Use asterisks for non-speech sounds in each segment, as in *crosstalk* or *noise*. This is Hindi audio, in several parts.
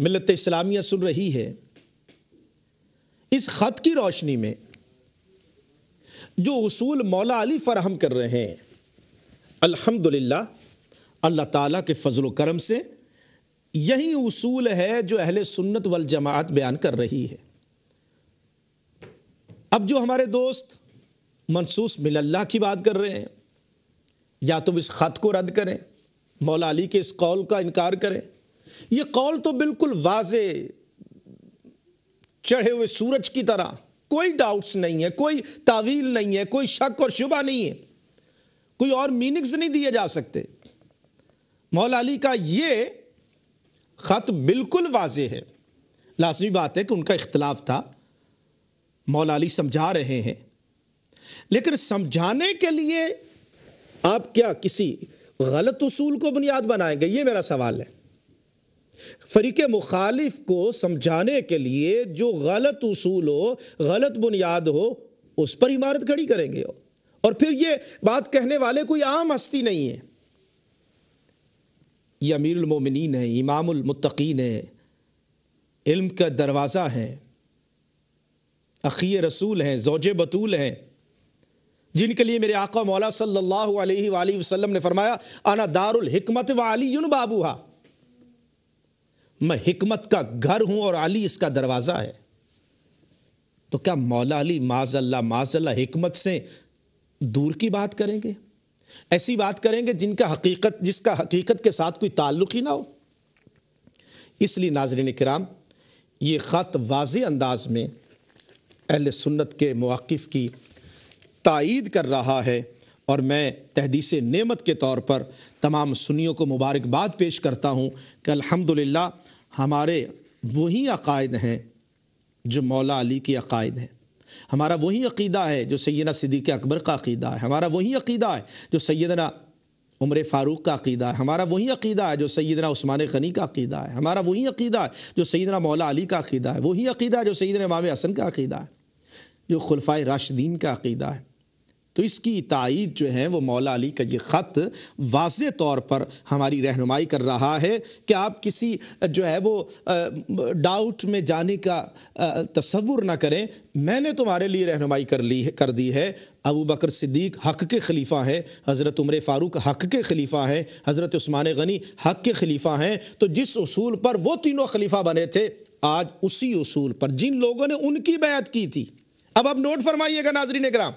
मिलत इस्लामिया सुन रही है इस ख़त की रोशनी में जो उसूल मौला अली फरहम कर रहे हैं अल्हम्दुलिल्लाह अल्लाह ताला के फजल करम से यही उसूल है जो अहल सुन्नत वल जमात बयान कर रही है अब जो हमारे दोस्त मनसूस मिलल्ला की बात कर रहे हैं या तो इस ख़त को रद्द करें मौला अली के इस कौल का इनकार करें ये कौल तो बिल्कुल वाजे चढ़े हुए सूरज की तरह कोई डाउट्स नहीं है कोई तावील नहीं है कोई शक और शुबा नहीं है कोई और मीनिंग्स नहीं दिए जा सकते मौला अली का ये ख़त बिल्कुल वाजे है लाजमी बात है कि उनका इख्तलाफ था मौला अली समझा रहे हैं लेकिन समझाने के लिए आप क्या किसी गलत उसूल को बुनियाद बनाएंगे ये मेरा सवाल है फरीक मुखालिफ को समझाने के लिए जो गलत उसूल हो गलत बुनियाद हो उस पर इमारत खड़ी करेंगे और फिर ये बात कहने वाले कोई आम हस्ती नहीं है ये अमीरमिन है इमामतकीन है इल्म का दरवाज़ा है अखी रसूल हैं जोज बतूल हैं जिनके लिए मेरे आका मौला सल्लल्लाहु अलैहि वसल्लम ने फरमाया आना दारुल हिकमत वाली हा मैं हिकमत का घर हूं और अली इसका दरवाज़ा है तो क्या मौला अली माजल्ला माजल्ला हिकमत से दूर की बात करेंगे ऐसी बात करेंगे जिनका हकीकत जिसका हकीकत के साथ कोई ताल्लुक ही ना हो इसलिए नाजरन कराम ये ख़त वाज अंदाज में अहल सुन्नत के मौक़ की तायद कर रहा है और मैं तहदीस नेमत के तौर पर तमाम सुनियों को मुबारकबाद पेश करता हूँ कि अलहमदिल्ला हमारे वही अकायद हैं जो मौला अली के अकायद हैं हमारा वही अकीदा है जो सैदना सिद्दीक अकबर का अकीदा है हमारा वही अकीदा है जो सैदना उम्र फ़ारूक का अकीदा है हमारा वही अकीदा है जो सैदना उस्मान गनी का अकीदा है हमारा वही अकीदा है जो सैदना मौला अली का अकीदा है वही अकीदा है जो सैदना माम हसन का अकीदा है जो खुलफा राशदीन का अकीदा है तो इसकी तायद जो है वो मौला अली का ये ख़त वाज तौर पर हमारी रहनुमाई कर रहा है कि आप किसी जो है वो डाउट में जाने का तस्वुर ना करें मैंने तुम्हारे लिए रहनुमाई कर ली कर दी है अबू बकर सिद्दीक हक़ के खलीफा हैं हज़रत उम्र फ़ारूक हक़ के खलीफा हैं हज़रत स्स्मान गनी हक़ के खलीफा हैं तो जिस असूल पर वो तीनों खलीफा बने थे आज उसी असूल पर जिन लोगों ने उनकी बैत की थी अब आप नोट फरमाइएगा नाजरीन ग्राम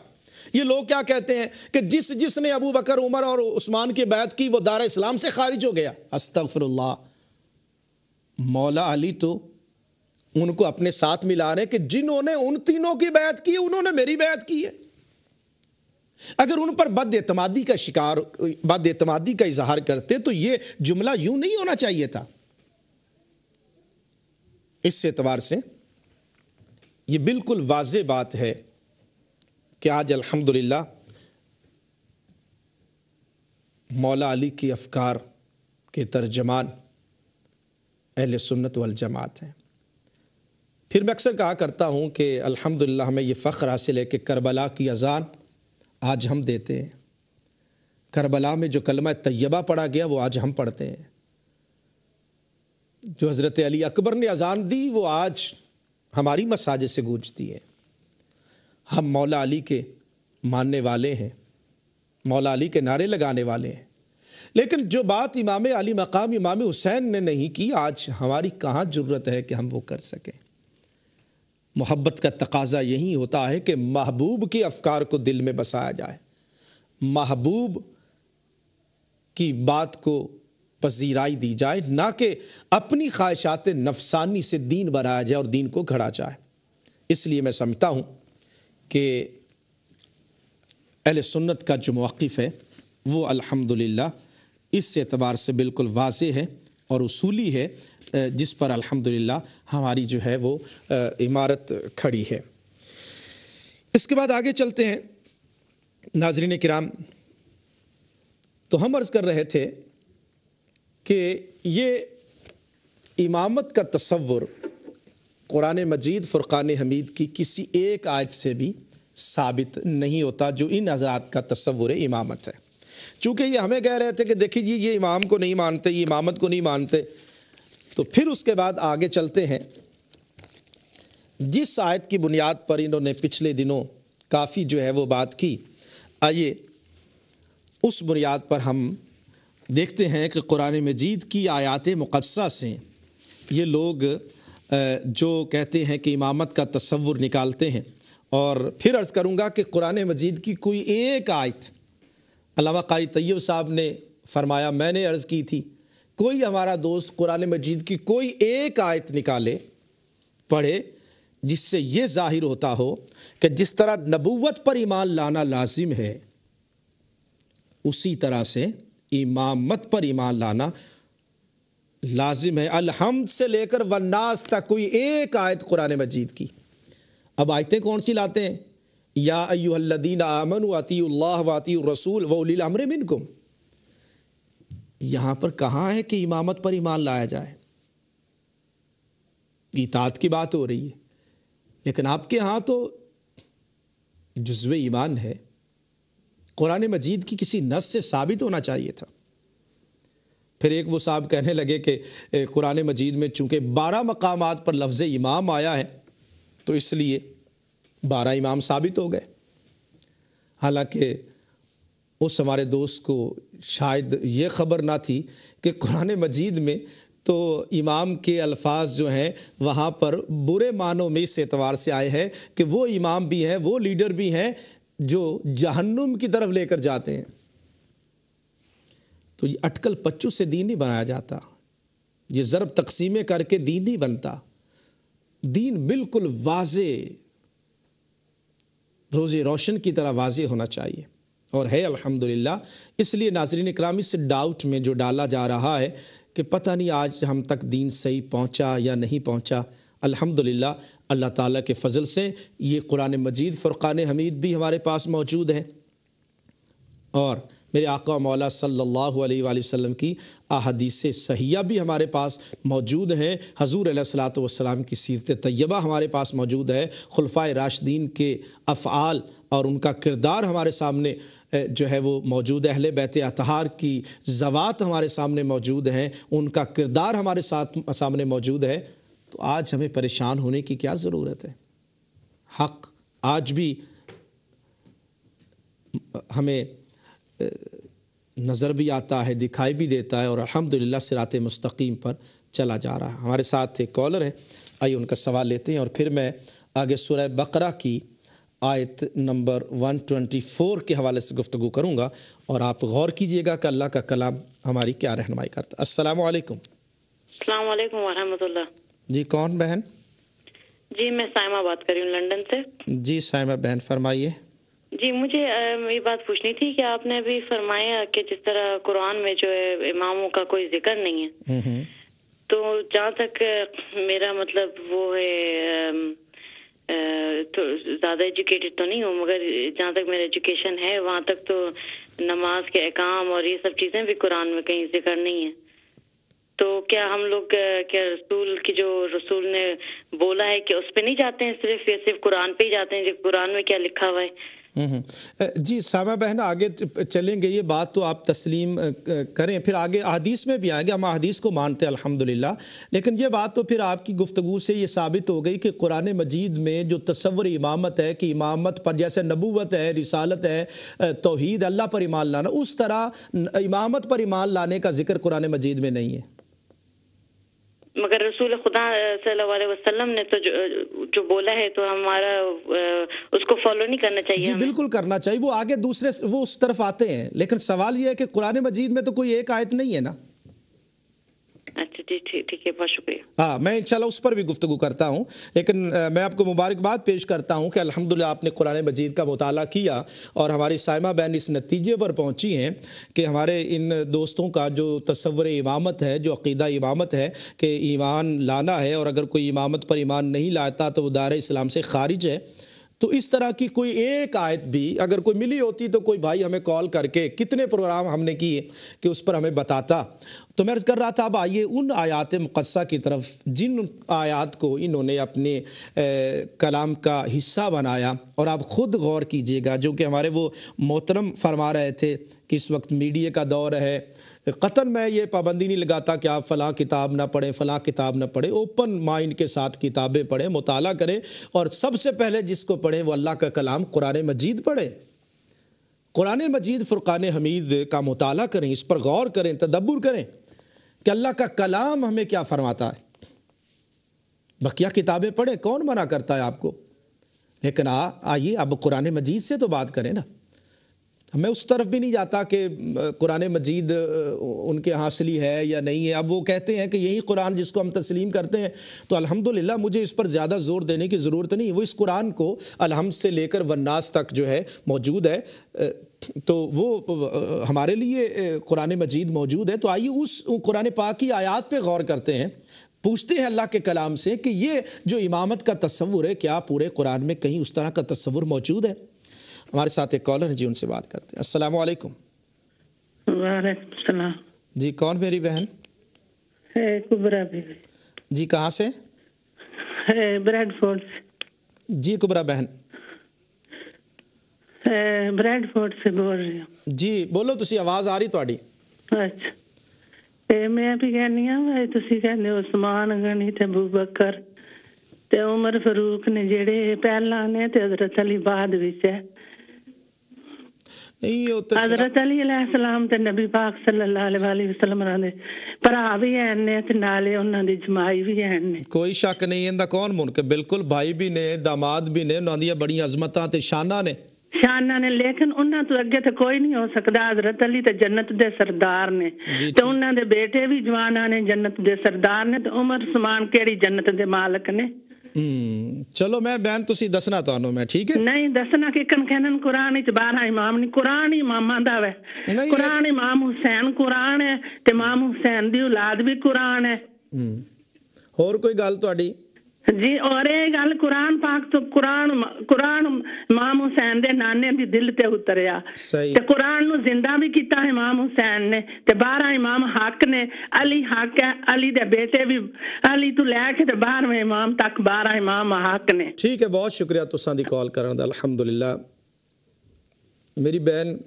ये लोग क्या कहते हैं कि जिस जिसने अबू बकर उमर और उस्मान की बैत की वो दार इस्लाम से खारिज हो गया अस्तफरल्ला मौला अली तो उनको अपने साथ मिला रहे कि जिन्होंने उन तीनों की बैत की उन्होंने मेरी बैत की है अगर उन पर बद एतमादी का शिकार बद एतमादी का इजहार करते तो ये जुमला यूं नहीं होना चाहिए था इस एतवार से ये बिल्कुल वाज बात है कि आज अल्हम्दुलिल्लाह मौला अली की अफकार के तर्जमान अहल सुन्नत वल जमात हैं फिर मैं अक्सर कहा करता हूँ कि अल्हम्दुलिल्लाह हमें यह फ़ख्र हासिल है कि करबला की अजान आज हम देते हैं करबला में जो कलमा तय्यबा पढ़ा गया वो आज हम पढ़ते हैं जो हज़रत अली अकबर ने अजान दी वो आज हमारी मसाजिद से गूंजती है हम मौला अली के मानने वाले हैं मौला अली के नारे लगाने वाले हैं लेकिन जो बात इमाम अली मकाम इमाम हुसैन ने नहीं की आज हमारी कहाँ ज़रूरत है कि हम वो कर सकें मोहब्बत का तकाजा यही होता है कि महबूब के अफकार को दिल में बसाया जाए महबूब की बात को पजीराई दी जाए ना कि अपनी ख्वाहिशात नफसानी से दीन बनाया जाए और दीन को घड़ा जाए इसलिए मैं समझता हूँ कि अहल सुन्नत का जो मौक़ है वो अल्हम्दुलिल्लाह इस एतबार से बिल्कुल वाज है और उसूली है जिस पर अल्हम्दुलिल्लाह हमारी जो है वो इमारत खड़ी है इसके बाद आगे चलते हैं नाजरीन किराम तो हम अर्ज़ कर रहे थे कि ये इमामत का तस्वुर कुरान मजीद फ़ुरक़ान हमीद की किसी एक आयत से भी साबित नहीं होता जो इन हजरात का तस्वुर इमामत है चूँकि ये हमें कह रहे थे कि देखिए जी ये इमाम को नहीं मानते ये इमामत को नहीं मानते तो फिर उसके बाद आगे चलते हैं जिस आयत की बुनियाद पर इन्होंने पिछले दिनों काफ़ी जो है वो बात की आइए उस बुनियाद पर हम देखते हैं कि कुरान मजीद की आयात मुकदसा से ये लोग जो कहते हैं कि इमामत का तस्वुर निकालते हैं और फिर अर्ज़ करूँगा कि कुरान मजीद की कोई एक आयत अलावा कारी तैयब साहब ने फरमाया मैंने अर्ज़ की थी कोई हमारा दोस्त कुरान मजीद की कोई एक आयत निकाले पढ़े जिससे ये जाहिर होता हो कि जिस तरह नबूवत पर ईमान लाना लाजिम है उसी तरह से इमामत पर ईमान लाना लाजिम है अलहमद से लेकर वन्नास तक कोई एक आयत कुरान मजीद की अब आयतें कौन सी लाते हैं या अयुल्लदीन आमन वाती वाती रसूल वमर मिनकुम यहां पर कहा है कि इमामत पर ईमान लाया जाए इतात की बात हो रही है लेकिन आपके यहां तो जज्व ईमान है कुरान मजीद की किसी नस से साबित होना चाहिए था फिर एक वो साहब कहने लगे कि कुरान मजीद में चूँकि बारह मकाम पर लफ्ज़ इमाम आया है तो इसलिए बारह इमाम साबित हो गए हालांकि उस हमारे दोस्त को शायद ये ख़बर ना थी कि कुरान मजीद में तो इमाम के अल्फाज जो हैं वहाँ पर बुरे मानों में इस एतवार से आए हैं कि वो इमाम भी हैं वो लीडर भी हैं जो जहन्नुम की तरफ लेकर जाते हैं तो ये अटकल पच्चू से दीन नहीं बनाया जाता ये ज़रब तकसीमें करके दीन नहीं बनता दीन बिल्कुल वाज रोज़ रोशन की तरह वाज़े होना चाहिए और है अल्हम्दुलिल्लाह इसलिए नाजरीन इक्राम इस डाउट में जो डाला जा रहा है कि पता नहीं आज हम तक दीन सही पहुंचा या नहीं पहुंचा अल्हम्दुलिल्लाह अल्लाह ताला के फजल से ये कुरान मजीद फ़ुरक़ान हमीद भी हमारे पास मौजूद है और मेरे आका मौला सल्लल्लाहु अलैहि वसल्लम की अहादीस सहिया भी हमारे पास मौजूद हैं हजूर सलाम की सीरत तय्यबा हमारे पास मौजूद है खुलफा राशदीन के अफ़ाल और उनका किरदार हमारे सामने जो है वो मौजूद अहले बैत अतहार की जवात हमारे सामने मौजूद हैं उनका किरदार हमारे साथ सामने मौजूद है तो आज हमें परेशान होने की क्या ज़रूरत है हक आज भी हमें नज़र भी आता है दिखाई भी देता है और अल्हम्दुलिल्लाह सिरात मुस्तकीम पर चला जा रहा है हमारे साथ एक कॉलर है आइए उनका सवाल लेते हैं और फिर मैं आगे सुरह बकरा की आयत नंबर 124 के हवाले से गुफ्तु करूँगा और आप गौर कीजिएगा कि अल्लाह का कलाम हमारी क्या रहनमाई करता अस्सलाम वालेकुम वरहमतुल्लाह जी कौन बहन जी मैं साइमा बात कर रही हूँ लंदन से जी साइमा बहन फरमाइए जी मुझे ये बात पूछनी थी कि आपने अभी फरमाया कि जिस तरह कुरान में जो है इमामों का कोई जिक्र नहीं है हम्म, हम्म। तो जहाँ तक मेरा मतलब वो है तो ज़्यादा एजुकेटेड तो नहीं हूँ मगर जहाँ तक मेरा एजुकेशन है वहाँ तक तो नमाज के अकाम और ये सब चीज़ें भी कुरान में कहीं जिक्र नहीं है तो क्या हम लोग क्या रसूल की जो रसूल ने बोला है कि उस पर नहीं जाते हैं सिर्फ या सिर्फ कुरान पे ही जाते हैं जो कुरान में क्या लिखा हुआ है हम्म, हम्म। जी सामा बहन आगे चलेंगे ये बात तो आप तस्लीम करें फिर आगे अदीस में भी आएंगे हम अदीस को मानते हैं अल्हम्दुलिल्लाह लेकिन ये बात तो फिर आपकी गुफ्तु से ये साबित हो गई कि कुरान मजीद में जो तस्वर इमामत है कि इमामत पर जैसे नबूवत है रिसालत है तोहद अल्लाह पर ईमान लाना उस तरह इमामत पर ईमान लाने का जिक्र कुरान मजीद में नहीं है मगर रसूल खुदा सल्लल्लाहु वसल्लम ने तो जो, जो बोला है तो हमारा उसको फॉलो नहीं करना चाहिए जी बिल्कुल करना चाहिए वो आगे दूसरे वो उस तरफ आते हैं लेकिन सवाल ये है कि कुरान मजीद में तो कोई एक आयत नहीं है ना अच्छा जी ठीक ठीक है बहुत शुक्रिया हाँ मैं इन उस पर भी गुफ्तु करता हूँ लेकिन मैं आपको मुबारकबाद पेश करता हूँ कि अलहमदिल्ला आपने कुरान मजीद का मताल किया और हमारी साइमा बहन इस नतीजे पर पहुँची हैं कि हमारे इन दोस्तों का जो तस्वर इमामत है जो अकीदा इमामत है कि ईमान लाना है और अगर कोई इमामत पर ईमान नहीं लाता तो वो दार इस्लाम से खारिज है तो इस तरह की कोई एक आयत भी अगर कोई मिली होती तो कोई भाई हमें कॉल करके कितने प्रोग्राम हमने किए कि उस पर हमें बताता तो मैं कर रहा था अब आइए उन आयात मुकदसा की तरफ जिन आयात को इन्होंने अपने कलाम का हिस्सा बनाया और आप ख़ुद गौर कीजिएगा जो कि हमारे वो मोहतरम फरमा रहे थे कि इस वक्त मीडिया का दौर है कतन मैं ये पाबंदी नहीं लगाता कि आप फ़लाँ किताब ना पढ़ें फ़लाँ किताब ना पढ़ें ओपन माइंड के साथ किताबें पढ़ें मुताल करें और सबसे पहले जिसको पढ़ें वो अल्लाह का कलाम कुरान मजीद पढ़ें कुरान मजीद फ़ुरक़ान हमीद का मुताल करें इस पर गौर करें तदब्बर करें कि अल्लाह का कलाम हमें क्या फरमाता है बकिया किताबें पढ़ें कौन मना करता है आपको लेकिन आइए अब कुरान मजीद से तो बात करें ना मैं उस तरफ भी नहीं जाता कि कुरान मजीद उनके हासिली है या नहीं है अब वो कहते हैं कि यही कुरान जिसको हम तस्लीम करते हैं तो अल्हम्दुलिल्लाह मुझे इस पर ज़्यादा ज़ोर देने की ज़रूरत नहीं वो इस कुरान को अलहम से लेकर वन्नास तक जो है मौजूद है तो वो हमारे लिए कुरान मजीद मौजूद है तो आइए उस कुरान पाक की आयात पर गौर करते हैं पूछते हैं अल्लाह के कलाम से कि ये जो इमामत का तस्वुर है क्या पूरे कुरान में कहीं उस तरह का तस्वुर मौजूद है हमारे साथ एक कॉलर है जी उनसे बात करते हैं असलकुम जी कौन मेरी बहन कुबरा जी कहाँ से ब्रैडफोर्ड जी कुबरा बहन ਬ੍ਰੈਡਫੋਰਡ ਸੇ ਬੋਲ ਰਹੀ ਹਾਂ ਜੀ ਬੋਲੋ ਤੁਸੀਂ ਆਵਾਜ਼ ਆ ਰਹੀ ਤੁਹਾਡੀ ਅੱਛਾ ਤੇ ਮੈਂ ਵੀ ਕਹਿੰਨੀ ਆ ਤੁਸੀਂ ਕਹਿੰਦੇ ਉਸਮਾਨ ਗਨੀ ਤੇ ਅਬੂਬਕਰ ਤੇ ਉਮਰ ਫਾਰੂਕ ਨੇ ਜਿਹੜੇ ਪਹਿਲਾਂ ਨੇ ਤੇ ਹਜ਼ਰਤ ਅਲੀ ਬਾਅਦ ਵਿੱਚ ਹੈ ਨਹੀਂ ਉਹ ਤਾਂ حضرت علی علیہ السلام ਤੇ نبی پاک صلی اللہ علیہ والہ وسلم ਨੇ ਭਰਾ ਵੀ ਐ ਨੇ ਤੇ ਨਾਲੇ ਉਹਨਾਂ ਦੀ ਜਮਾਈ ਵੀ ਐ ਨੇ ਕੋਈ ਸ਼ੱਕ ਨਹੀਂ ਇਹਦਾ ਕੌਣ ਮੁਨਕ ਬਿਲਕੁਲ ਭਾਈ ਵੀ ਨੇ ਦਾਮਾਦ ਵੀ ਨੇ ਉਹਨਾਂ ਦੀਆਂ ਬੜੀਆਂ ਅਜ਼ਮਤਾਂ ਤੇ ਸ਼ਾਨਾਂ ਨੇ ਸ਼ਾਨਾਂ ਨੇ ਲੇਕਿਨ ਉਹਨਾਂ ਤੋਂ ਅੱਗੇ ਤਾਂ ਕੋਈ ਨਹੀਂ ਹੋ ਸਕਦਾ حضرت علی ਤੇ ਜੰਨਤ ਦੇ ਸਰਦਾਰ ਨੇ ਤੇ ਉਹਨਾਂ ਦੇ ਬੇਟੇ ਵੀ ਜਵਾਨਾਂ ਨੇ ਜੰਨਤ ਦੇ ਸਰਦਾਰ ਨੇ ਤੇ ਉਮਰ ਸਮਾਨ ਕਿਹੜੀ ਜੰਨਤ ਦੇ ਮਾਲਕ ਨੇ ਚਲੋ ਮੈਂ ਬੈਨ ਤੁਸੀਂ ਦੱਸਣਾ ਤੁਹਾਨੂੰ ਮੈਂ ਠੀਕ ਹੈ ਨਹੀਂ ਦੱਸਣਾ ਕਿ ਕਨ ਕਹਿਣਨ ਕੁਰਾਨ ਵਿੱਚ 12 ਇਮਾਮ ਨਹੀਂ ਕੁਰਾਨ ਹੀ ਮਾਮਾ ਦਾ ਵੈ ਕੁਰਾਨ ਇਮਾਮ ਹੁਸੈਨ ਕੁਰਾਨ ਹੈ ਤੇ ਮਾਮ ਹੁਸੈਨ ਦੀ ਔਲਾਦ ਵੀ ਕੁਰਾਨ ਹੈ ਹੋਰ ਕੋਈ ਗੱਲ ਤੁਹਾਡੀ ਜੀ ਔਰ ਇਹ ਗੱਲ ਕੁਰਾਨ ਪਾਕ ਤੋਂ ਕੁਰਾਨ ਕੁਰਾਨ ਇਮਾਮ ਹੁਸੈਨ ਦੇ ਨਾਨੇ ਦੀ ਦਿਲ ਤੇ ਉਤਰਿਆ ਤੇ ਕੁਰਾਨ ਨੂੰ ਜ਼ਿੰਦਾ ਵੀ ਕੀਤਾ ਇਮਾਮ ਹੁਸੈਨ ਨੇ ਤੇ 12 ਇਮਾਮ ਹੱਕ ਨੇ ਅਲੀ ਹੱਕ ਹੈ ਅਲੀ ਦੇ ਬੇਟੇ ਵੀ ਅਲੀ ਤੋਂ ਲੈ ਕੇ ਤੇ 12ਵੇਂ ਇਮਾਮ ਤੱਕ 12 ਇਮਾਮ ਹੱਕ ਨੇ ਠੀਕ ਹੈ ਬਹੁਤ ਸ਼ੁਕਰੀਆ ਤੁਸਾਂ ਦੀ ਕਾਲ ਕਰਨ ਦਾ ਅਲਹਮਦੁਲਿਲਾ ਮੇਰੀ ਬੈਨ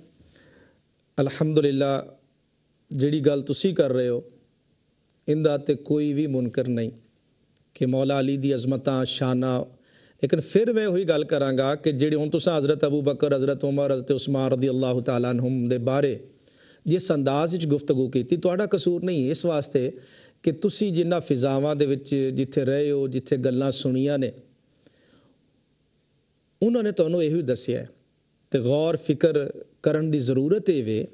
ਅਲਹਮਦੁਲਿਲਾ ਜਿਹੜੀ ਗੱਲ ਤੁਸੀਂ ਕਰ ਰਹੇ ਹੋ ਇਹਦਾ ਤੇ ਕੋਈ ਵੀ ਮੁਨਕਰ ਨਹੀਂ ਕਿ ਮੌਲਾ ਅਲੀ ਦੀ ਅਜ਼ਮਤਾਂ ਸ਼ਾਨਾ ਲੇਕਿਨ ਫਿਰ ਮੈਂ ਉਹੀ ਗੱਲ ਕਰਾਂਗਾ ਕਿ ਜਿਹੜੇ ਹੁਣ ਤੁਸੀਂ حضرت ਅਬੂ ਬਕਰ حضرت ਉਮਰ حضرت ਉਸਮਾਨ ਰਜ਼ੀ ਅੱਲਾਹ ਤਾਲਾ ਅਨਹੁਮ ਦੇ ਬਾਰੇ ਜਿਸ ਅੰਦਾਜ਼ ਵਿੱਚ ਗੁਫ਼ਤਗੂ ਕੀਤੀ ਤੁਹਾਡਾ ਕਸੂਰ ਨਹੀਂ ਇਸ ਵਾਸਤੇ ਕਿ ਤੁਸੀਂ ਜਿੰਨਾ ਫਿਜ਼ਾਵਾਂ ਦੇ ਵਿੱਚ ਜਿੱਥੇ ਰਹੇ ਹੋ ਜਿੱਥੇ ਗੱਲਾਂ ਸੁਣੀਆਂ ਨੇ ਉਹਨਾਂ ਨੇ ਤੁਹਾਨੂੰ ਇਹੋ ਦੱਸਿਆ ਤੇ ਗੌਰ ਫਿਕਰ ਕਰਨ ਦੀ ਜ਼ਰੂਰਤ ਹੈ ਵੇ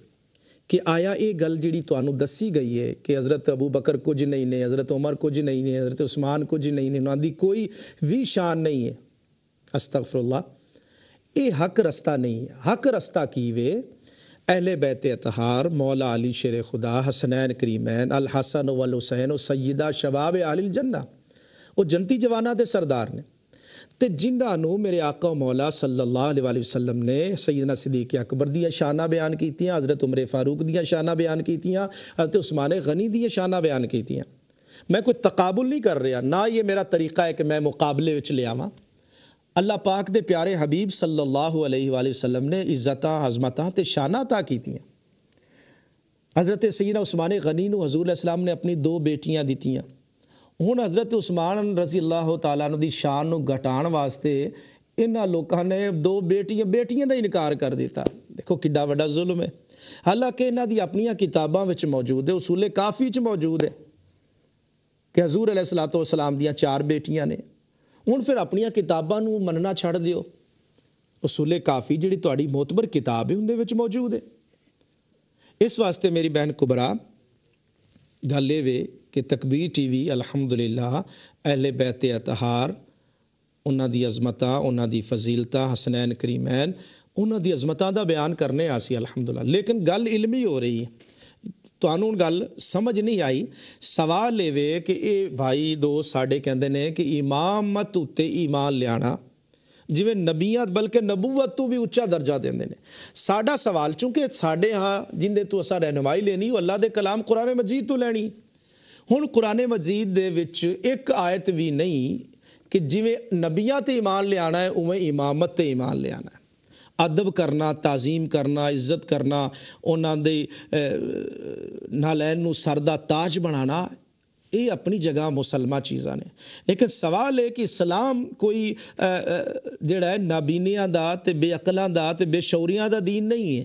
कि आया ये गल जी तो दसी गई है कि हज़रत अबू बकर कुछ नहीं ने हज़रत उमर कुछ नहीं ने हज़रत उस्मान कुछ नहीं ने उन्होंने कोई भी शान नहीं है अस्तफरला ये हक रस्ता नहीं है हक रस्ता की वे अहले बैत अतहार मौला अली शेर खुदा हसनैन करीमैन अल हसन वल हुसैन सईदा शबाब आलिल जन्ना वो जनती जवाना के सरदार ने ਤੇ ਜਿੰਦਾ ਨੂੰ ਮੇਰੇ ਆਕਾ ਮੌਲਾ ਸੱਲੱਲਾਹੁ ਅਲੈਹਿ ਵਸੱਲਮ ਨੇ ਸੈਦਨਾ ਸਦੀਕ ਅਕਬਰ ਦੀਆਂ ਸ਼ਾਨਾ ਬਿਆਨ ਕੀਤੀਆਂ ਹਜ਼ਰਤ ਉਮਰ ਫਾਰੂਕ ਦੀਆਂ ਸ਼ਾਨਾ ਬਿਆਨ ਕੀਤੀਆਂ ਹਜ਼ਰਤ ਉਸਮਾਨ ਗਨੀ ਦੀਆਂ ਸ਼ਾਨਾ ਬਿਆਨ ਕੀਤੀਆਂ ਮੈਂ ਕੋਈ ਤਕਾਬਲ ਨਹੀਂ ਕਰ ਰਿਹਾ ਨਾ ਇਹ ਮੇਰਾ ਤਰੀਕਾ ਹੈ ਕਿ ਮੈਂ ਮੁਕਾਬਲੇ ਵਿੱਚ ਲਿਆਵਾਂ ਅੱਲਾ ਪਾਕ ਦੇ ਪਿਆਰੇ ਹਬੀਬ ਸੱਲੱਲਾਹੁ ਅਲੈਹਿ ਵਸੱਲਮ ਨੇ ਇੱਜ਼ਤਾਂ ਹਜ਼ਮਤਾਂ ਤੇ ਸ਼ਾਨਾ ਤਾ ਕੀਤੀਆਂ हज़रत सैद उस्मान गनी हजूर इस्लाम ने अपनी दो बेटियाँ दी ਹੁਣ حضرت ਉਸਮਾਨ ਰਜ਼ੀ ਅੱਲਾਹ ਤਾਲਾ ਨੂੰ ਦੀ ਸ਼ਾਨ ਨੂੰ ਘਟਾਉਣ ਵਾਸਤੇ ਇਹਨਾਂ ਲੋਕਾਂ ਨੇ ਦੋ ਬੇਟੀਆਂ ਬੇਟੀਆਂ ਦਾ ਇਨਕਾਰ ਕਰ ਦਿੱਤਾ ਦੇਖੋ ਕਿੱਡਾ ਵੱਡਾ ਜ਼ੁਲਮ ਹੈ ਹਾਲਾਂਕਿ ਇਹਨਾਂ ਦੀ ਆਪਣੀਆਂ ਕਿਤਾਬਾਂ ਵਿੱਚ ਮੌਜੂਦ ਹੈ ਉਸੂਲੇ ਕਾਫੀ ਚ ਮੌਜੂਦ ਹੈ ਕਿ ਹਜ਼ੂਰ ਅਲੈਹ ਸਲਾਤੋ ਵਸਲਾਮ ਦੀਆਂ ਚਾਰ ਬੇਟੀਆਂ ਨੇ ਹੁਣ ਫਿਰ ਆਪਣੀਆਂ ਕਿਤਾਬਾਂ ਨੂੰ ਮੰਨਣਾ ਛੱਡ ਦਿਓ ਉਸੂਲੇ ਕਾਫੀ ਜਿਹੜੀ ਤੁਹਾਡੀ ਮੋਤਬਰ ਕਿਤਾਬ ਹੈ ਉਹਦੇ ਵਿੱਚ ਮੌਜੂਦ ਹੈ ਇਸ ਵਾਸਤੇ ਮੇਰੀ ਬਹਿਨ ਕੁਬਰਾ ਗੱਲ ਇਹ ਵੇ कि तकबीर टी वी अलहमदुल्ला अहले बैत अतहार उन्होंने अजमत उन्होंने फजीलत हसनैन करीमैन उन्होंने अजमत का बयान करने अलहमदुल्ला लेकिन गल इलमी हो रही है तो गल समझ नहीं आई सवाल ये कि ये भाई दो साढ़े कहते हैं कि इमामत उत्ते ईमान लिया जिमें नबिया बल्कि नबूवत तो भी उच्चा दर्जा देंगे ने साडा सवाल चूंकि साढ़े हाँ जिंदे तू असा रहनुमाई लेनी अल्लाह के कलाम कुरान मजीद तो लैनी ਹੁਣ ਕੁਰਾਨੇ ਮਜੀਦ ਦੇ ਵਿੱਚ ਇੱਕ ਆਇਤ ਵੀ ਨਹੀਂ ਕਿ ਜਿਵੇਂ ਨਬੀਆਂ ਤੇ ਇਮਾਨ ਲਿਆਣਾ ਹੈ ਉਵੇਂ ਇਮਾਮਤ ਤੇ ਇਮਾਨ ਲਿਆਣਾ ਹੈ ਅਦਬ ਕਰਨਾ ਤਾਜ਼ੀਮ ਕਰਨਾ ਇੱਜ਼ਤ ਕਰਨਾ ਉਹਨਾਂ ਦੇ ਨਾਲ ਲੈਣ ਨੂੰ ਸਰ ਦਾ ਤਾਜ ਬਣਾਉਣਾ ਇਹ ਆਪਣੀ ਜਗ੍ਹਾ ਮੁਸਲਮਾ ਚੀਜ਼ਾਂ ਨੇ ਲੇਕਿਨ ਸਵਾਲ ਹੈ ਕਿ ਇਸਲਾਮ ਕੋਈ ਜਿਹੜਾ ਹੈ ਨਾਬੀਨਿਆਂ ਦਾ ਤੇ ਬੇਅਕਲਾਂ ਦਾ ਤੇ ਬੇਸ਼ੌਰੀਆਂ ਦਾ دین ਨਹੀਂ ਹੈ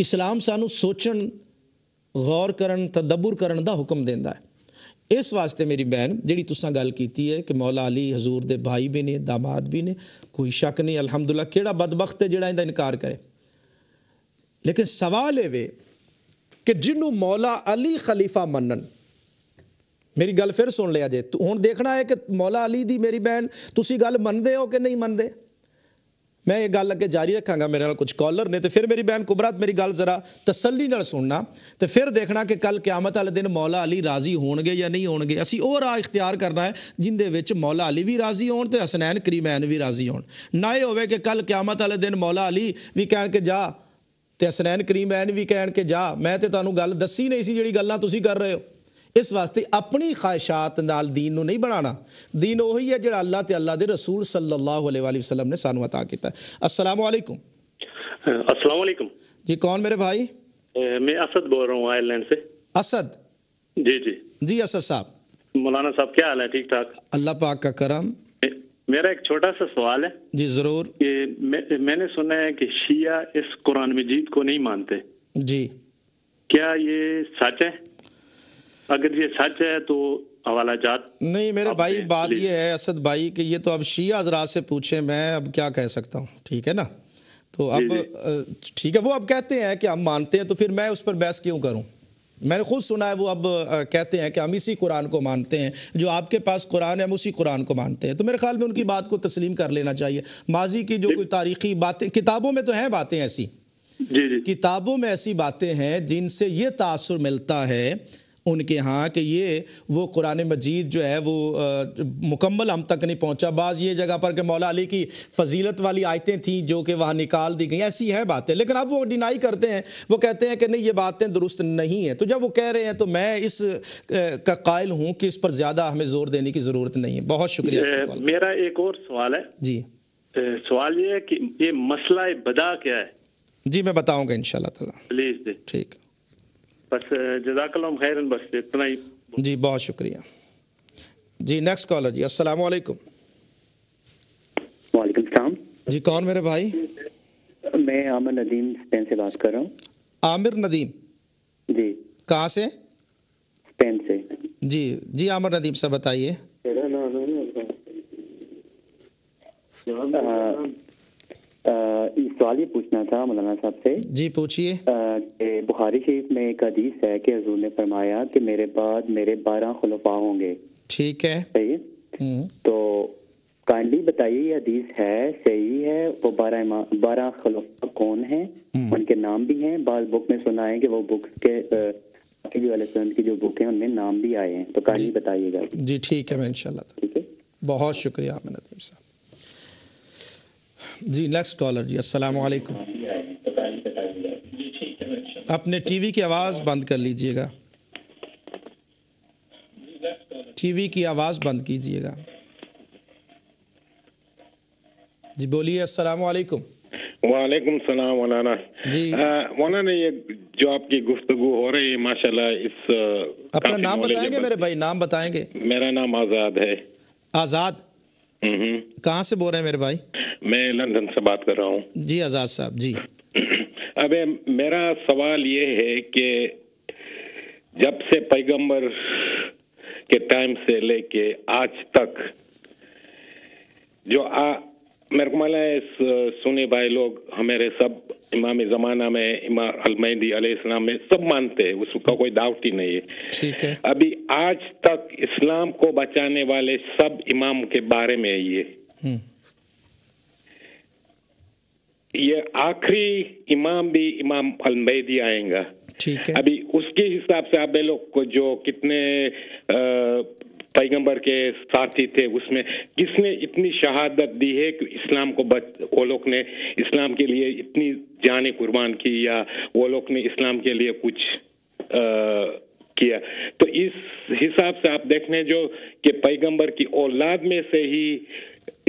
ਇਸਲਾਮ ਸਾਨੂੰ ਸੋਚਣ ਗੌਰ ਕਰਨ ਤਦਬਰ ਕਰਨ ਦਾ ਹੁਕਮ ਦਿੰਦਾ ਹੈ ਇਸ ਵਾਸਤੇ ਮੇਰੀ ਬਹਿਨ ਜਿਹੜੀ ਤੁਸੀਂ ਗੱਲ ਕੀਤੀ ਹੈ ਕਿ ਮੌਲਾ ਅਲੀ ਹਜ਼ੂਰ ਦੇ ਭਾਈ ਵੀ ਨੇ ਦਾਮਾਦ ਵੀ ਨੇ ਕੋਈ ਸ਼ੱਕ ਨਹੀਂ ਅਲਹਮਦੁਲਿਲਾ ਕਿਹੜਾ ਬਦਬਖਤ ਹੈ ਜਿਹੜਾ ਇਹਦਾ ਇਨਕਾਰ ਕਰੇ ਲੇਕਿਨ ਸਵਾਲ ਇਹ ਵੇ ਕਿ ਜਿਹਨੂੰ ਮੌਲਾ ਅਲੀ ਖਲੀਫਾ ਮੰਨਣ ਮੇਰੀ ਗੱਲ ਫਿਰ ਸੁਣ ਲਿਆ ਜੇ ਹੁਣ ਦੇਖਣਾ ਹੈ ਕਿ ਮੌਲਾ ਅਲੀ ਦੀ ਮੇਰੀ ਬਹਿਨ ਤੁਸੀਂ ਗੱਲ ਮੰਨਦੇ ਹੋ ਕਿ ਨਹੀਂ ਮੰਨਦੇ ਮੈਂ ਇਹ ਗੱਲ ਅੱਗੇ ਜਾਰੀ ਰੱਖਾਂਗਾ ਮੇਰੇ ਨਾਲ ਕੁਝ ਕਾਲਰ ਨੇ ਤੇ ਫਿਰ ਮੇਰੀ ਬੈਨ ਕੁਬਰਾਤ ਮੇਰੀ ਗੱਲ ਜ਼ਰਾ ਤਸੱਲੀ ਨਾਲ ਸੁਣਨਾ ਤੇ ਫਿਰ ਦੇਖਣਾ ਕਿ ਕੱਲ ਕਿਆਮਤ ਵਾਲੇ ਦਿਨ ਮੌਲਾ ਅਲੀ ਰਾਜ਼ੀ ਹੋਣਗੇ ਜਾਂ ਨਹੀਂ ਹੋਣਗੇ ਅਸੀਂ ਉਹ ਰਾਹ ਇਖਤਿਆਰ ਕਰਨਾ ਹੈ ਜਿੰਦੇ ਵਿੱਚ ਮੌਲਾ ਅਲੀ ਵੀ ਰਾਜ਼ੀ ਹੋਣ ਤੇ ਹਸਨੈਨ ਕਰੀਮੈਨ ਵੀ ਰਾਜ਼ੀ ਹੋਣ ਨਾ ਇਹ ਹੋਵੇ ਕਿ ਕੱਲ ਕਿਆਮਤ ਵਾਲੇ ਦਿਨ ਮੌਲਾ ਅਲੀ ਵੀ ਕਹਿਣ ਕਿ ਜਾ ਤੇ ਹਸਨੈਨ ਕਰੀਮੈਨ ਵੀ ਕਹਿਣ ਕਿ ਜਾ ਮੈਂ ਤੇ ਤੁਹਾਨੂੰ ਗੱਲ ਦੱਸੀ ਨਹੀਂ ਸੀ ਜਿਹੜੀ ਗੱਲਾਂ ਤੁਸੀਂ ਕਰ ਰਹੇ ਹੋ इस वास्ते अपनी ख्वाहिशात ਨਾਲ دین ਨੂੰ ਨਹੀਂ ਬਣਾਣਾ دین ਉਹੀ ਹੈ ਜਿਹੜਾ अल्लाह ਤੇ ਅੱਲਾਹ ਦੇ ਰਸੂਲ ਸੱਲੱਲਾਹੁ ਅਲੈਹਿ ਵਸੱਲਮ ਨੇ ਸਾਨੂੰ عطا ਕੀਤਾ ਅਸਲਾਮ ਵਾਲੇਕੁਮ ਅਸਲਾਮ ਵਾਲੇਕੁਮ जी कौन मेरे भाई मैं असद बोल रहा हूँ आयरलैंड से असद जी जी जी असद साहब मौलाना साहब क्या हाल है ठीक ठाक अल्लाह पाक का करम मेरा एक छोटा सा सवाल है जी जरूर कि मैं, मैंने सुना है कि शिया इस कुरान मजीद को नहीं मानते जी क्या ये सच है अगर ये सच है तो हवाला जात नहीं मेरे भाई बात ये है असद भाई कि ये तो अब शी हजरात से पूछे मैं अब क्या कह सकता हूँ ठीक है ना तो अब ठीक है वो अब कहते हैं कि हम मानते हैं तो फिर मैं उस पर बहस क्यों करूँ मैंने खुद सुना है वो अब कहते हैं कि हम इसी कुरान को मानते हैं जो आपके पास कुरान है हम उसी कुरान को मानते हैं तो मेरे ख्याल में उनकी बात को तस्लीम कर लेना चाहिए माजी की जो कोई तारीखी बातें किताबों में तो हैं बातें ऐसी किताबों में ऐसी बातें हैं जिनसे ये तासर मिलता है उनके यहाँ कि ये वो कुरान मजीद जो है वो आ, मुकम्मल हम तक नहीं पहुँचा बाज़ ये जगह पर कि मौला अली की फजीलत वाली आयतें थीं जो कि वहाँ निकाल दी गई ऐसी है बातें लेकिन अब वो डिनाई करते हैं वो कहते हैं कि नहीं ये बातें दुरुस्त नहीं हैं तो जब वो कह रहे हैं तो मैं इस का कायल हूँ कि इस पर ज़्यादा हमें जोर देने की ज़रूरत नहीं है बहुत शुक्रिया मेरा एक और सवाल है जी सवाल ये है कि ये मसला बदा क्या है जी मैं बताऊँगा इन शाह प्लीज़ ठीक बस जजाकलम खैर बस इतना ही जी बहुत शुक्रिया जी नेक्स्ट कॉलर जी असल वालेकुम सलाम जी कौन मेरे भाई मैं आमिर नदीम स्पेन से बात कर रहा हूँ आमिर नदीम जी कहाँ से स्पेन से जी जी आमिर नदीम सर बताइए सवाल ये पूछना था मौलाना साहब से जी पूछिए बुखारी शरीफ में एक हदीस है कि हजूर ने फरमाया कि मेरे बाद मेरे बारह खलफा होंगे ठीक है सही हम्म। तो काइंडली बताइए ये हदीस है सही है वो बारह बारह खलफा कौन है हम्म। उनके नाम भी हैं बाद बुक में सुना है कि वो बुक्स के की जो बुक है उनमें नाम भी आए हैं तो काइंडली बताइएगा जी ठीक है मैं इंशाल्लाह ठीक है बहुत शुक्रिया साहब जी नेक्स्ट कॉलर जी अस्सलाम वालेकुम अपने टीवी की आवाज़ बंद कर लीजिएगा टीवी की आवाज़ बंद कीजिएगा जी बोलिए अस्सलाम वालेकुम वालेकुम सलाम मौलाना जी मौलाना ये जो आपकी गुफ्तगु हो रही है माशाल्लाह इस अपना नाम बताएंगे मेरे भाई नाम बताएंगे मेरा नाम आज़ाद है आज़ाद Mm-hmm. कहाँ से बोल रहे हैं मेरे भाई मैं लंदन से बात कर रहा हूँ जी आजाद साहब जी *clears throat* अबे मेरा सवाल ये है कि जब से पैगंबर के टाइम से लेके आज तक जो आ, मेरे को माला है सुने भाई लोग हमारे सब इमाम जमाना में इमाम अलमैदी इस्लाम में सब मानते हैं उसका तो कोई डाउट ही नहीं है ठीक है अभी आज तक इस्लाम को बचाने वाले सब इमाम के बारे में है ये हम्म। ये आखिरी इमाम भी इमाम अलमैदी आएगा ठीक है अभी उसके हिसाब से आप लोग को जो कितने आ, uh, पैगंबर के साथी थे उसमें किसने इतनी शहादत दी है कि इस्लाम को बच वो लोग ने इस्लाम के लिए इतनी जाने कुर्बान की या वो लोग ने इस्लाम के लिए कुछ आ, किया तो इस हिसाब से आप देख जो कि पैगंबर की औलाद में से ही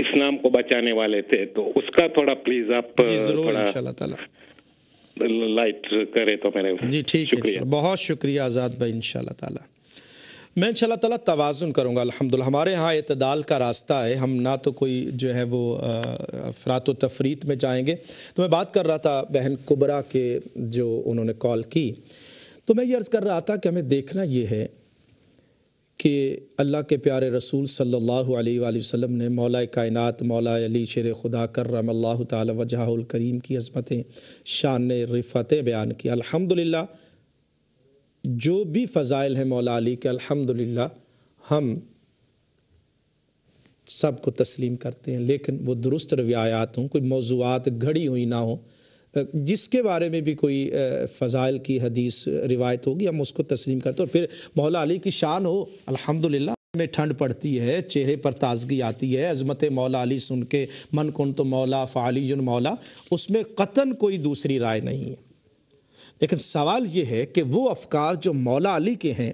इस्लाम को बचाने वाले थे तो उसका थोड़ा प्लीज आप थोड़ा लाइट करे तो मेरे जी ठीक है बहुत शुक्रिया आज़ाद भाई इन ताला मैं इन ताला तवाजुन करूँगा अलहमदिल्ला हमारे यहाँ इतदाल का रास्ता है हम ना तो कोई जो है वो अफरात तफरीत में जाएंगे तो मैं बात कर रहा था बहन कुबरा के जो उन्होंने कॉल की तो मैं ये अर्ज़ कर रहा था कि हमें देखना ये है कि अल्लाह के प्यारे रसूल सल्लल्लाहु अलैहि वसल्लम ने मौला कायनात मौला अली शेर खुदा करम अल्लाह ताल वजहाल करीम की अजमतें शान रिफ़तें बयान की अल्हम्दुलिल्लाह जो भी फ़ज़ाइल है मौला अली के अल्हम्दुलिल्लाह हम सब को तस्लीम करते हैं लेकिन वो दुरुस्त रवायात हों कोई मौजूद घड़ी हुई ना हो जिसके बारे में भी कोई फ़ज़ाइल की हदीस रिवायत होगी हम उसको तस्लीम करते और फिर मौला अली की शान हो अल्हम्दुलिल्लाह में ठंड पड़ती है चेहरे पर ताजगी आती है अजमत मौला अली सुन के मन कन तो मौला फ़ाली मौला उसमें कतन कोई दूसरी राय नहीं है लेकिन सवाल यह है कि वो अफकार जो मौला अली के हैं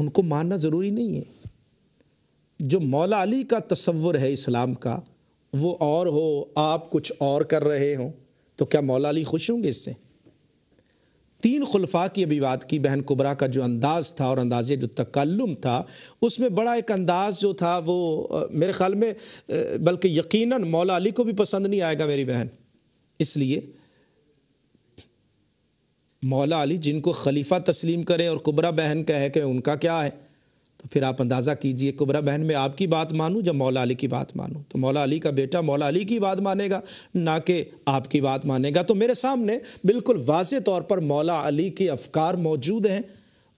उनको मानना ज़रूरी नहीं है जो मौला अली का तस्वुर है इस्लाम का वो और हो आप कुछ और कर रहे हो तो क्या मौला अली खुश होंगे इससे तीन खुलफा की अभी बात की बहन कुबरा का जो अंदाज़ था और अंदाजे जो तकल्लुम था उसमें बड़ा एक अंदाज़ जो था वो मेरे ख्याल में बल्कि यकीनन मौला अली को भी पसंद नहीं आएगा मेरी बहन इसलिए मौला अली जिनको खलीफा तस्लीम करें और कुबरा बहन कहे कि उनका क्या है तो फिर आप अंदाज़ा कीजिए कुबरा बहन में आपकी बात मानूँ जब मौला अली की बात मानूँ तो मौला अली का बेटा मौला अली की बात मानेगा ना कि आपकी बात मानेगा तो मेरे सामने बिल्कुल वाज तौर पर मौला अली के अफकार मौजूद हैं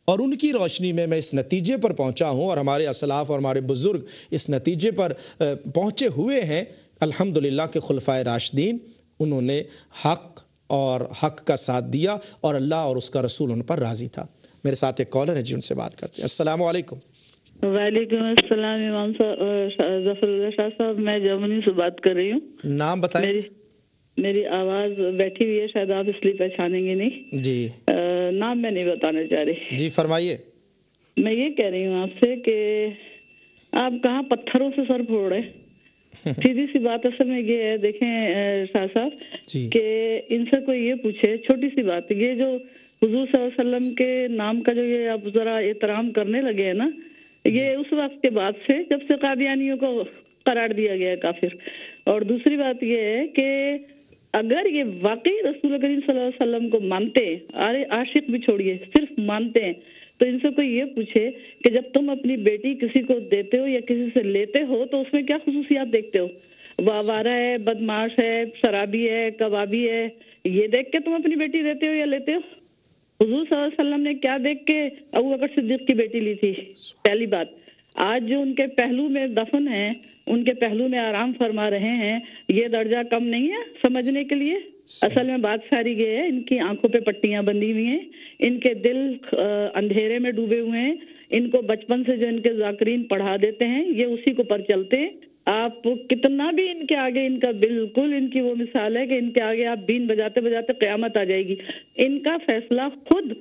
और उनकी रोशनी में मैं इस नतीजे पर पहुंचा हूं और हमारे असलाफ और हमारे बुज़ुर्ग इस नतीजे पर पहुंचे हुए हैं अल्हम्दुलिल्लाह के खुलफा राशदीन उन्होंने हक़ और हक का साथ दिया और अल्लाह और उसका रसूल उन पर राज़ी था मेरे साथ एक कॉलर है जी उनसे बात करते हैं असल वालेकुम वालेकुम अस्सलाम इमाम जफरुल्ला साहब मैं जर्मनी से बात कर रही हूँ नाम बताएं मेरी मेरी आवाज़ बैठी हुई है शायद आप इसलिए पहचानेंगे नहीं जी आ, नाम मैं नहीं बताना चाह रही जी फरमाइए मैं ये कह रही हूँ आपसे कि आप कहाँ पत्थरों से सर फोड़ रहे सीधी सी बात असल में ये है देखें शाह साहब कि इनसे कोई ये पूछे छोटी सी बात ये जो हजूर वसल्लम के नाम का जो ये आप जरा एहतराम करने लगे है ना ये उस वक्त के बाद से जब से कादियानियों को करार दिया गया है काफिर और दूसरी बात ये है कि अगर ये वाकई रसूल करीम सल्लल्लाहु अलैहि वसल्लम को मानते अरे आशिक भी छोड़िए सिर्फ मानते हैं तो इनसे कोई ये पूछे कि जब तुम अपनी बेटी किसी को देते हो या किसी से लेते हो तो उसमें क्या खसूसियात देखते हो वावारा है बदमाश है शराबी है कबाबी है ये देख के तुम अपनी बेटी देते हो या लेते हो हजूर सल्लम ने क्या देख के अबू अगर सिद्दीक की बेटी ली थी पहली बात आज जो उनके पहलू में दफन है उनके पहलू में आराम फरमा रहे हैं ये दर्जा कम नहीं है समझने के लिए असल में बात सारी ये है इनकी आंखों पे पट्टियां बंधी हुई हैं इनके दिल अंधेरे में डूबे हुए हैं इनको बचपन से जो इनके जाकरीन पढ़ा देते हैं ये उसी के ऊपर चलते हैं आप कितना भी इनके आगे इनका बिल्कुल इनकी वो मिसाल है कि इनके आगे आप बीन बजाते बजाते क्यामत आ जाएगी इनका फैसला खुद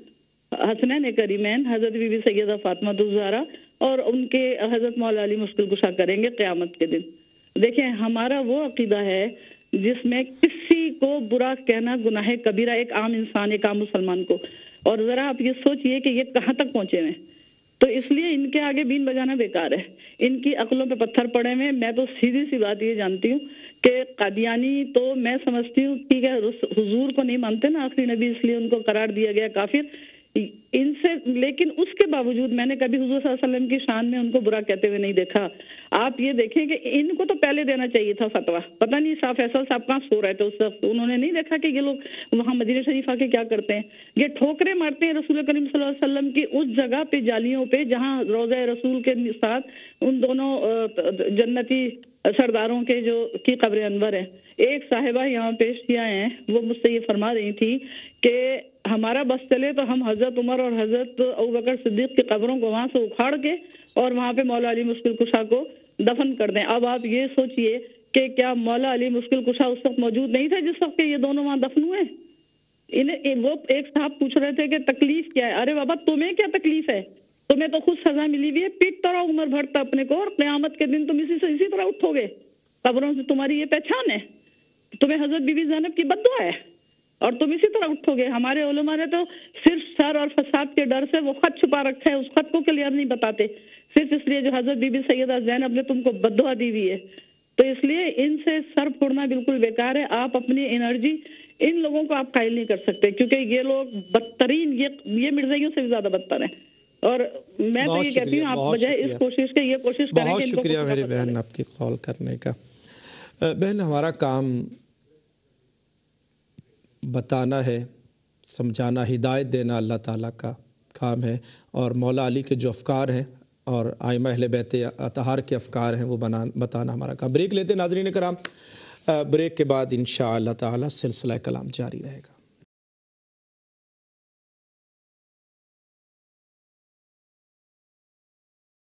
हसनैन करीमैन हजरत बीबी सैदा फातमा दुजारा और उनके हजरत मौला अली मुश्किल गुशा करेंगे क्यामत के दिन देखें हमारा वो अकीदा है जिसमें किसी को बुरा कहना गुनाह कबीरा एक आम इंसान एक आम मुसलमान को और जरा आप ये सोचिए कि ये कहाँ तक पहुंचे हैं तो इसलिए इनके आगे बीन बजाना बेकार है इनकी अकलों पे पत्थर पड़े हुए मैं तो सीधी सी बात ये जानती हूँ कि कादियानी तो मैं समझती हूँ ठीक है हुजूर को नहीं मानते ना आखिरी नबी इसलिए उनको करार दिया गया काफिर इनसे लेकिन उसके बावजूद मैंने कभी हुजूर वसल्लम की शान में उनको बुरा कहते हुए नहीं देखा आप ये देखें कि इनको तो पहले देना चाहिए था फतवा पता नहीं साहब फैसल साहब कहाँ सो रहे थे उस वक्त तो उन्होंने नहीं देखा कि ये लोग वहाँ मदीन शरीफ आके क्या करते हैं ये ठोकरे मारते हैं रसूल करीम वसल्लम की उस जगह पे जालियों पे जहाँ रोज़ा रसूल के साथ उन दोनों जन्नती सरदारों के जो की कब्र अनवर है एक साहिबा यहाँ पेश किया है वो मुझसे ये फरमा रही थी कि हमारा बस चले तो हम हजरत उमर और हजरत अबकर सिद्दीक की कब्रों को वहां से उखाड़ के और वहाँ पे मौला अली मुश्किल कुशा को दफन कर दें अब आप ये सोचिए कि क्या मौला अली मुश्किल कुशा उस वक्त मौजूद नहीं था जिस वक्त ये दोनों वहाँ दफन हुए इन्हें वो एक साहब पूछ रहे थे कि तकलीफ क्या है अरे बाबा तुम्हें क्या तकलीफ है तुम्हें तो खुद सजा मिली हुई है पीट रहो उम्र भरता अपने को और क्यामत के दिन तुम इसी से इसी तरह उठोगे कब्रों से तुम्हारी ये पहचान है तुम्हें हजरत बीबी जानब की बदवा है और तुम इसी तरह उठोगे हमारे उलमा ने तो सिर्फ सर और फसाद के डर से वो खत छुपा रखा है उस खत को क्लियर नहीं बताते सिर्फ इसलिए जो हजरत बीबी सैयद जैनब ने तुमको बदवा दी हुई है तो इसलिए इनसे सर फोड़ना बिल्कुल बेकार है आप अपनी एनर्जी इन लोगों को आप कायल नहीं कर सकते क्योंकि ये लोग बदतरीन ये ये मिर्जाइयों से भी ज्यादा बदतर हैं और मैं तो ये कहती हूँ आप बजाय इस कोशिश के ये कोशिश करें बहुत शुक्रिया मेरी बहन आपकी कॉल करने का बहन हमारा काम बताना है समझाना हिदायत देना अल्लाह ताला का काम है और मौला अली के जो अफकार हैं और आयम अहल बैत अतहार के अफकार हैं वो बना बताना हमारा काम ब्रेक लेते नाजरीन कराम ब्रेक के बाद इन शिलसिला कलाम जारी रहेगा